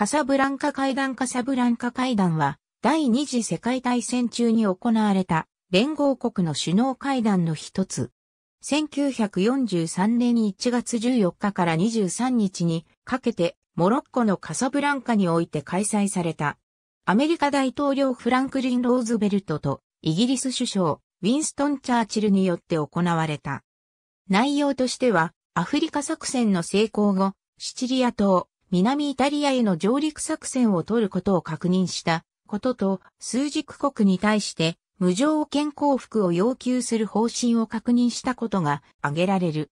カサブランカ会談カサブランカ会談は、第二次世界大戦中に行われた連合国の首脳会談の一つ。1943年1月14日から23日にかけてモロッコのカサブランカにおいて開催された。アメリカ大統領フランクリン・ローズベルトとイギリス首相ウィンストン・チャーチルによって行われた。内容としてはアフリカ作戦の成功後、シチリア島、南イタリアへの上陸作戦を取ることを確認したことと、枢軸国に対して無条件降伏を要求する方針を確認したことが挙げられる。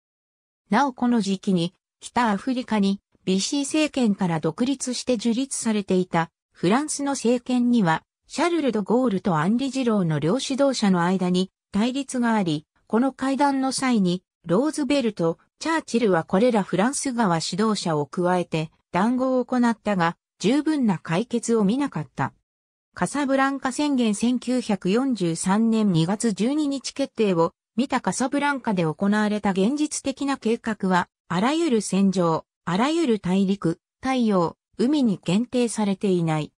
なおこの時期に、北アフリカに BC 政権から独立して樹立されていたフランスの政権には、シャルル・ド・ゴールとアンリ・ジローの両指導者の間に対立があり、この会談の際に、ローズベルト、チャーチルはこれらフランス側指導者を加えて、談合を行ったが、十分な解決を見なかった。カサブランカ宣言1943年2月12日決定を見たカサブランカで行われた現実的な計画は、あらゆる戦場、あらゆる大陸、太陽、海に限定されていない。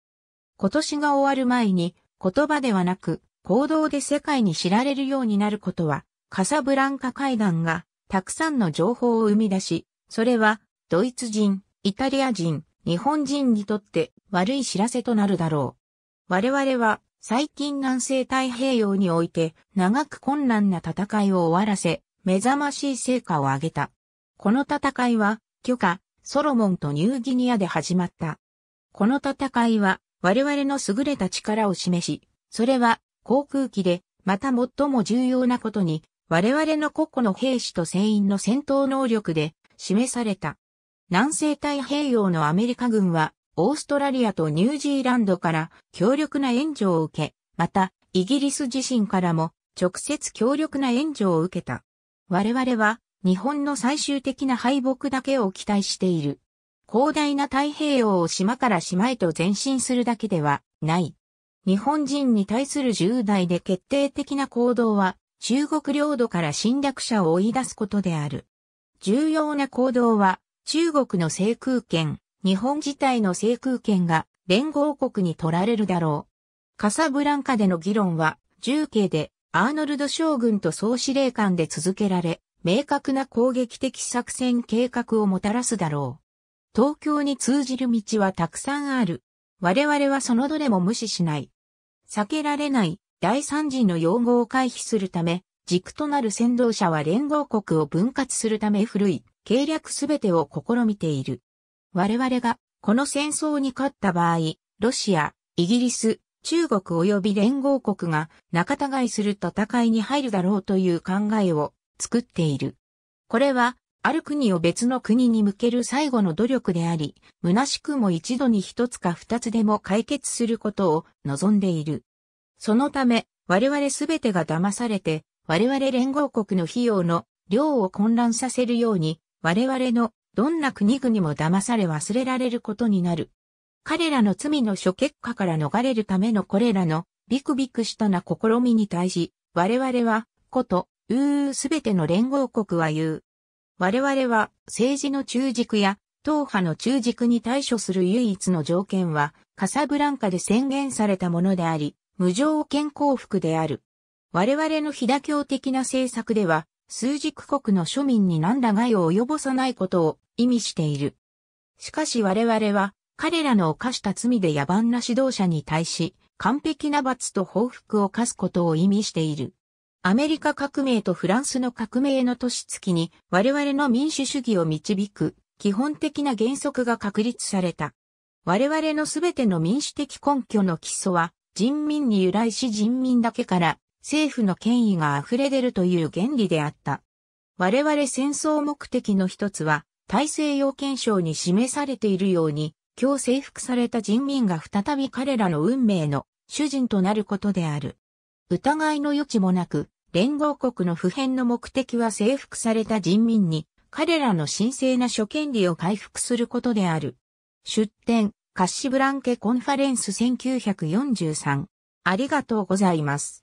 今年が終わる前に、言葉ではなく、行動で世界に知られるようになることは、カサブランカ会談が、たくさんの情報を生み出し、それは、ドイツ人、イタリア人、日本人にとって悪い知らせとなるだろう。我々は最近南西太平洋において長く困難な戦いを終わらせ、目覚ましい成果を上げた。この戦いは、許可、ソロモンとニューギニアで始まった。この戦いは、我々の優れた力を示し、それは、航空機で、また最も重要なことに、我々の個々の兵士と船員の戦闘能力で、示された。南西太平洋のアメリカ軍は、オーストラリアとニュージーランドから強力な援助を受け、また、イギリス自身からも直接強力な援助を受けた。我々は、日本の最終的な敗北だけを期待している。広大な太平洋を島から島へと前進するだけではない。日本人に対する重大で決定的な行動は、中国領土から侵略者を追い出すことである。重要な行動は、中国の制空権、日本自体の制空権が連合国に取られるだろう。カサブランカでの議論は、重慶でアーノルド将軍と総司令官で続けられ、明確な攻撃的作戦計画をもたらすだろう。東京に通じる道はたくさんある。我々はそのどれも無視しない。避けられない第三次の用語を回避するため、軸となる先導者は連合国を分割するため古い計略すべてを試みている。我々がこの戦争に勝った場合、ロシア、イギリス、中国及び連合国が仲違いする戦いに入るだろうという考えを作っている。これは、ある国を別の国に向ける最後の努力であり、虚しくも一度に一つか二つでも解決することを望んでいる。そのため、我々すべてが騙されて、我々連合国の費用の量を混乱させるように我々のどんな国々も騙され忘れられることになる。彼らの罪の諸結果から逃れるためのこれらのビクビクしたな試みに対し、我々は、こと、うーすべての連合国は言う。我々は政治の中軸や党派の中軸に対処する唯一の条件は、カサブランカで宣言されたものであり、無条件降伏である。我々の非妥協的な政策では、枢軸国の庶民に何ら害を及ぼさないことを意味している。しかし我々は、彼らの犯した罪で野蛮な指導者に対し、完璧な罰と報復を課すことを意味している。アメリカ革命とフランスの革命の年月に我々の民主主義を導く基本的な原則が確立された。我々のすべての民主的根拠の基礎は人民に由来し人民だけから政府の権威が溢れ出るという原理であった。我々戦争目的の一つは、大西洋憲章に示されているように、今日征服された人民が再び彼らの運命の主人となることである。疑いの余地もなく、連合国の普遍の目的は征服された人民に、彼らの神聖な諸権利を回復することである。出展、カッシブランケコンファレンス1943。ありがとうございます。